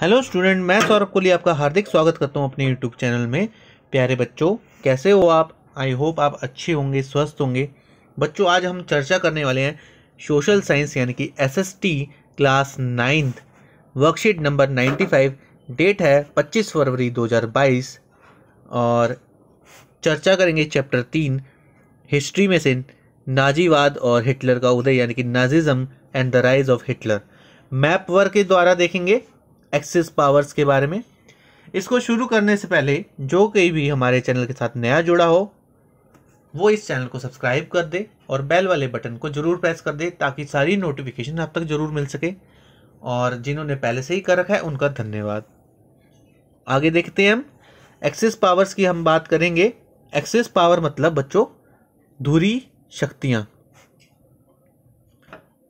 hello student मैं सौरभ कोहली आपका हार्दिक स्वागत करता हूँ अपने यूट्यूब चैनल में प्यारे बच्चों कैसे हो आप आई होप आप अच्छे होंगे स्वस्थ होंगे बच्चों आज हम चर्चा करने वाले हैं सोशल साइंस यानी कि SST class ninth worksheet number ninety five date है पच्चीस फरवरी दो हजार बाईस और चर्चा करेंगे चैप्टर तीन हिस्ट्री में से नाजीवाद और हिटलर का उदय यानी कि Nazism and the rise of Hitler map work के द्वारा देखेंगे एक्सेस पावर्स के बारे में इसको शुरू करने से पहले जो कोई भी हमारे चैनल के साथ नया जुड़ा हो वो इस चैनल को सब्सक्राइब कर दे और बेल वाले बटन को ज़रूर प्रेस कर दे ताकि सारी नोटिफिकेशन आप तक ज़रूर मिल सके और जिन्होंने पहले से ही कर रखा है उनका धन्यवाद आगे देखते हैं हम एक्सेस पावर्स की हम बात करेंगे एक्सेस पावर मतलब बच्चों धुरी शक्तियाँ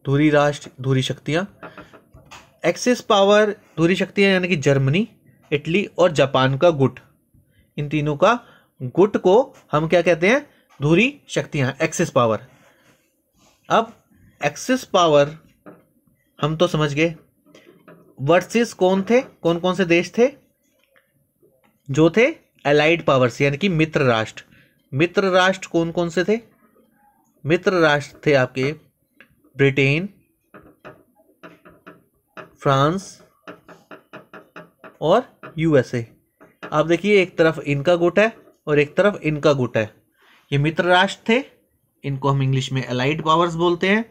धुरी राष्ट्र धुरी शक्तियाँ एक्सिस पावर धुरी शक्ति है यानी कि जर्मनी इटली और जापान का गुट इन तीनों का गुट को हम क्या कहते हैं धुरी शक्तियां एक्सिस पावर अब एक्सिस पावर हम तो समझ गए वर्सेस कौन थे कौन कौन से देश थे जो थे एलाइड पावर्स यानी कि मित्र राष्ट्र मित्र राष्ट्र कौन कौन से थे मित्र राष्ट्र थे आपके ब्रिटेन फ्रांस और यूएसए आप देखिए एक तरफ इनका गुट है और एक तरफ इनका गुट है ये मित्र राष्ट्र थे इनको हम इंग्लिश में अलाइड पावर्स बोलते हैं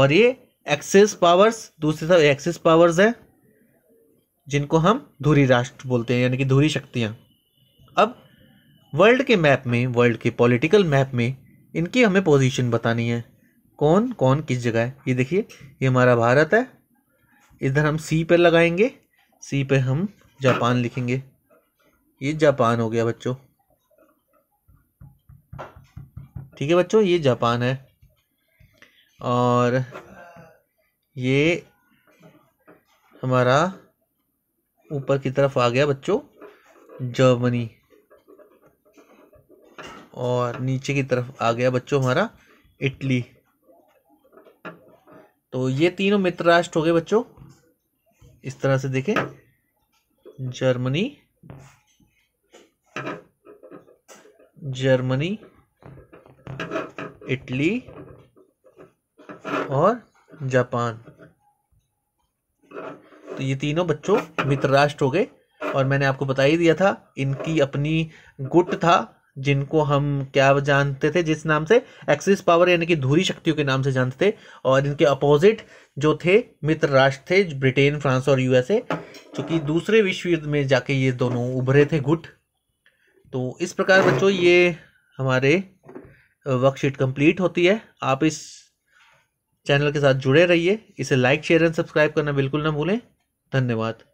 और ये एक्सेस पावर्स दूसरी तरफ एक्सेस पावर्स है जिनको हम धुरी राष्ट्र बोलते हैं यानी कि धुरी शक्तियाँ अब वर्ल्ड के मैप में वर्ल्ड के पॉलिटिकल मैप में इनकी हमें पोजीशन बतानी है कौन कौन किस जगह है ये देखिए ये हमारा भारत है इधर हम सी पे लगाएंगे सी पे हम जापान लिखेंगे ये जापान हो गया बच्चों ठीक है बच्चों ये जापान है और ये हमारा ऊपर की तरफ आ गया बच्चों जर्मनी और नीचे की तरफ आ गया बच्चों हमारा इटली तो ये तीनों मित्र राष्ट्र हो गए बच्चों इस तरह से देखें जर्मनी जर्मनी इटली और जापान तो ये तीनों बच्चों मित्र राष्ट्र हो गए और मैंने आपको बता ही दिया था इनकी अपनी गुट था जिनको हम क्या जानते थे जिस नाम से एक्सिस पावर यानी कि धूरी शक्तियों के नाम से जानते थे और इनके अपोजिट जो थे मित्र राष्ट्र थे ब्रिटेन फ्रांस और यूएसए चूँकि दूसरे विश्व युद्ध में जाके ये दोनों उभरे थे गुट तो इस प्रकार बच्चों ये हमारे वर्कशीट कंप्लीट होती है आप इस चैनल के साथ जुड़े रहिए इसे लाइक शेयर एंड सब्सक्राइब करना बिल्कुल ना भूलें धन्यवाद